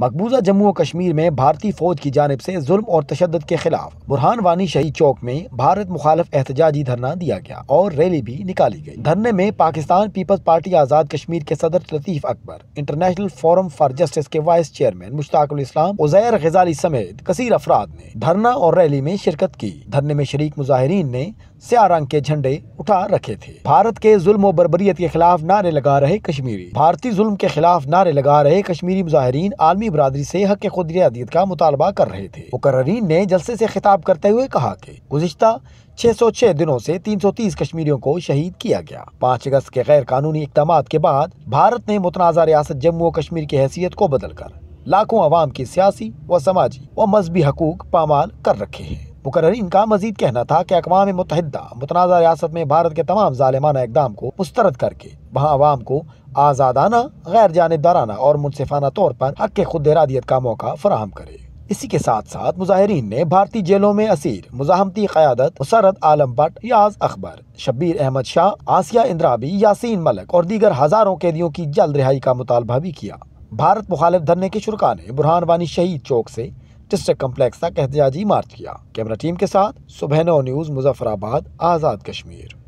मकबूजा जम्मू और कश्मीर में भारतीय फौज की जानब से जुल्म और तशद के खिलाफ बुरहान वानी शहीद चौक में भारत मुखालफ एहतजाजी धरना दिया गया और रैली भी निकाली गई धरने में पाकिस्तान पीपल्स पार्टी आजाद कश्मीर के सदर Latif Akbar International Forum for Justice के वाइस चेयरमैन मुश्ताक इस्लाम उजैर गजाली समेत कसीर अफराद ने धरना और रैली में शिरकत की धरने में शरीक मुजाहरीन ने स्या रंग के झंडे उठा रखे थे भारत के जुल्म और बरबरीत के खिलाफ नारे लगा रहे कश्मीरी भारतीय जुल्म के खिलाफ नारे लगा रहे कश्मीरी मुजाहरीन आलमी मजहबी बरदरी से हक खुदरियादियत का मुतालबा कर रहे थे मुकर्रीन ने जलसे से खिताब करते हुए कहा कि गुजशत 606 दिनों से 330 कश्मीरियों को शहीद किया गया पाँच अगस्त के गैर कानूनी इकदाम के बाद भारत ने मुतनाज़ा रियासत जम्मू और कश्मीर की हैसियत को बदलकर लाखों अवाम की सियासी व समाजी व मजहबी हकूक पामाल कर रखे हैं मुकर्रीन का मजीद कहना था कि अकवा मुतहदा मुतनाज़ा रियासत में भारत के तमाम ालिमाना इकदाम को मुस्तरद करके वहाँ आवाम को आज़ादाना गैर जानबदाराना और मुनसिफाना तौर पर हक खुद इरादियत का मौका फराहम करे इसी के साथ साथ मुजाहरीन ने भारतीय जेलों में असीर मुजाहमती क्यादत मुसरत आलम भट्ट याज अकबर शब्बीर अहमद शाह आसिया इंद्राबी यासीन मलक और दीगर हजारों कैदियों की जल्द रिहाई का मुतालबा भी किया भारत मुखालिफ धरने के शुरा ने बुरहान वानी शहीद चौक से डिस्ट्रिक्ट कम्प्लेक्स तक एहतजाजी मार्च किया कैमरा टीम के साथ सुबह न्यूज़ मुजफ्फराबाद आज़ाद कश्मीर